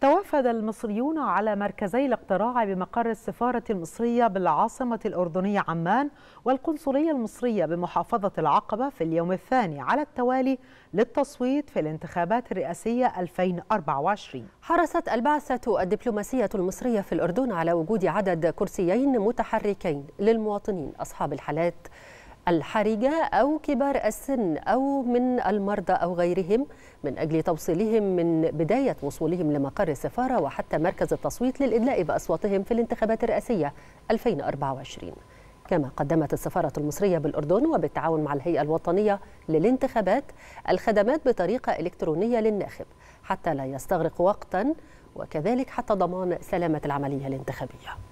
توافد المصريون على مركزي الاقتراع بمقر السفارة المصرية بالعاصمة الأردنية عمان والقنصلية المصرية بمحافظة العقبة في اليوم الثاني على التوالي للتصويت في الانتخابات الرئاسية 2024 حرصت البعثة الدبلوماسية المصرية في الأردن على وجود عدد كرسيين متحركين للمواطنين أصحاب الحالات الحرجة أو كبار السن أو من المرضى أو غيرهم من أجل توصيلهم من بداية وصولهم لمقر السفارة وحتى مركز التصويت للإدلاء بأصواتهم في الانتخابات الرئاسية 2024 كما قدمت السفارة المصرية بالأردن وبالتعاون مع الهيئة الوطنية للانتخابات الخدمات بطريقة إلكترونية للناخب حتى لا يستغرق وقتا وكذلك حتى ضمان سلامة العملية الانتخابية